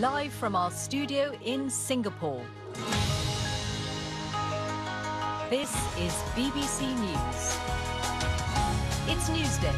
live from our studio in Singapore. This is BBC News. It's Newsday.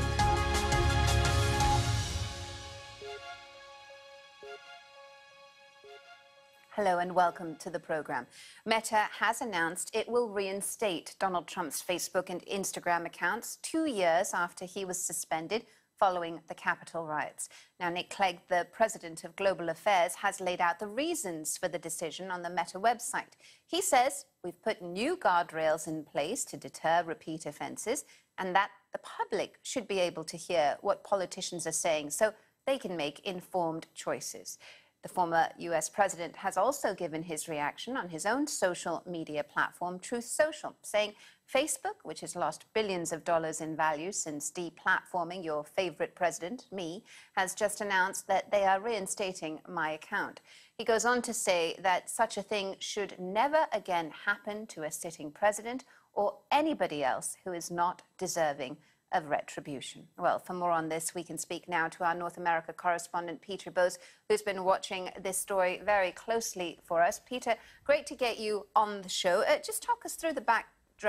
Hello and welcome to the program. Meta has announced it will reinstate Donald Trump's Facebook and Instagram accounts two years after he was suspended following the Capitol riots. Now, Nick Clegg, the president of Global Affairs, has laid out the reasons for the decision on the Meta website. He says we've put new guardrails in place to deter repeat offences and that the public should be able to hear what politicians are saying so they can make informed choices. The former US president has also given his reaction on his own social media platform, Truth Social, saying Facebook, which has lost billions of dollars in value since deplatforming your favorite president, me, has just announced that they are reinstating my account. He goes on to say that such a thing should never again happen to a sitting president or anybody else who is not deserving of retribution. Well, for more on this, we can speak now to our North America correspondent, Peter Bose, who's been watching this story very closely for us. Peter, great to get you on the show. Uh, just talk us through the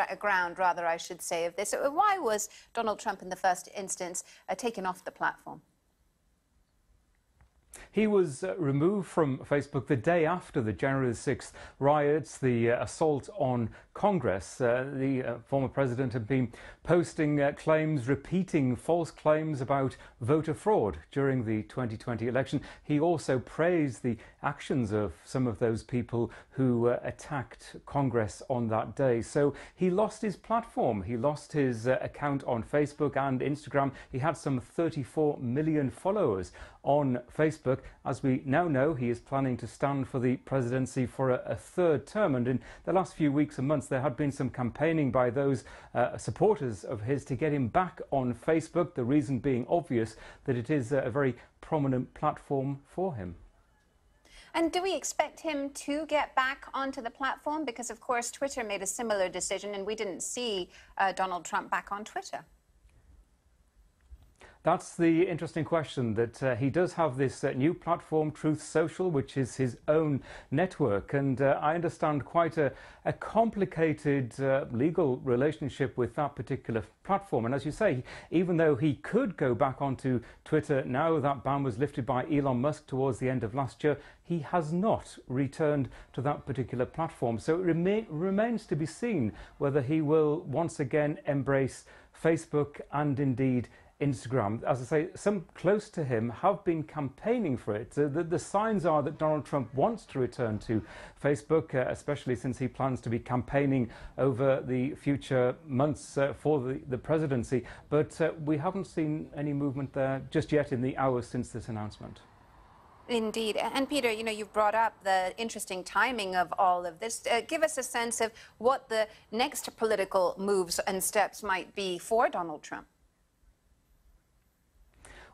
background, rather, I should say, of this. Uh, why was Donald Trump, in the first instance, uh, taken off the platform? He was uh, removed from Facebook the day after the January 6th riots, the uh, assault on Congress. Uh, the uh, former president had been posting uh, claims, repeating false claims about voter fraud during the 2020 election. He also praised the actions of some of those people who uh, attacked Congress on that day. So he lost his platform. He lost his uh, account on Facebook and Instagram. He had some 34 million followers on Facebook. As we now know, he is planning to stand for the presidency for a, a third term. And in the last few weeks and months, months, there had been some campaigning by those uh, supporters of his to get him back on Facebook, the reason being obvious that it is a very prominent platform for him. And do we expect him to get back onto the platform? Because, of course, Twitter made a similar decision, and we didn't see uh, Donald Trump back on Twitter. That's the interesting question that uh, he does have this uh, new platform, Truth Social, which is his own network. And uh, I understand quite a, a complicated uh, legal relationship with that particular platform. And as you say, even though he could go back onto Twitter now that ban was lifted by Elon Musk towards the end of last year, he has not returned to that particular platform. So it remains to be seen whether he will once again embrace Facebook and indeed Instagram, as I say, some close to him have been campaigning for it. the, the signs are that Donald Trump wants to return to Facebook, uh, especially since he plans to be campaigning over the future months uh, for the, the presidency. But uh, we haven't seen any movement there just yet in the hours since this announcement. Indeed. And Peter, you know, you brought up the interesting timing of all of this. Uh, give us a sense of what the next political moves and steps might be for Donald Trump.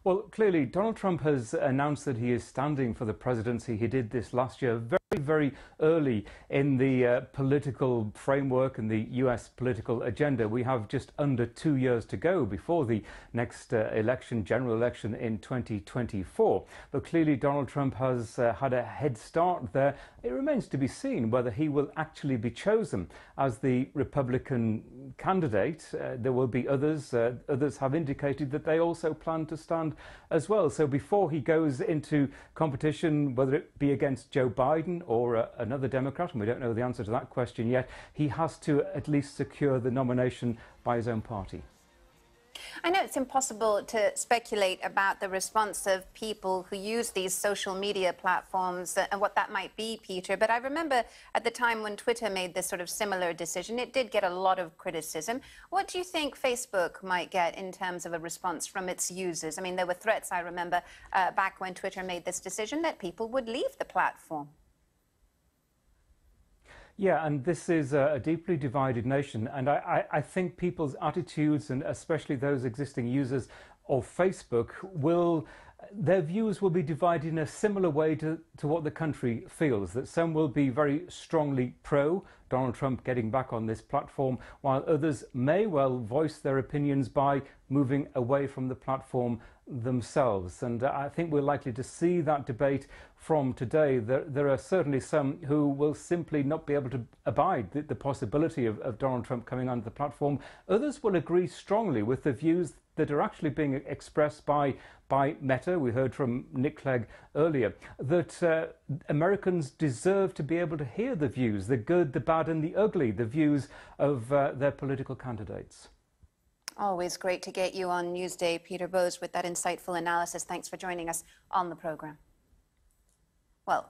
Well, clearly, Donald Trump has announced that he is standing for the presidency. He did this last year very early in the uh, political framework and the US political agenda. We have just under two years to go before the next uh, election, general election in 2024. But clearly, Donald Trump has uh, had a head start there. It remains to be seen whether he will actually be chosen as the Republican candidate. Uh, there will be others. Uh, others have indicated that they also plan to stand as well. So before he goes into competition, whether it be against Joe Biden, or uh, another Democrat, and we don't know the answer to that question yet, he has to at least secure the nomination by his own party. I know it's impossible to speculate about the response of people who use these social media platforms and what that might be, Peter, but I remember at the time when Twitter made this sort of similar decision, it did get a lot of criticism. What do you think Facebook might get in terms of a response from its users? I mean, there were threats, I remember, uh, back when Twitter made this decision that people would leave the platform. Yeah, and this is a deeply divided nation. And I, I, think people's attitudes, and especially those existing users, of Facebook will their views will be divided in a similar way to, to what the country feels. That some will be very strongly pro Donald Trump getting back on this platform, while others may well voice their opinions by moving away from the platform themselves. And uh, I think we're likely to see that debate from today. There, there are certainly some who will simply not be able to abide the, the possibility of, of Donald Trump coming onto the platform. Others will agree strongly with the views that are actually being expressed by, by Meta. We heard from Nick Clegg earlier that uh, Americans deserve to be able to hear the views, the good, the bad, and the ugly, the views of uh, their political candidates. Always great to get you on Newsday, Peter Bose, with that insightful analysis. Thanks for joining us on the program. Well,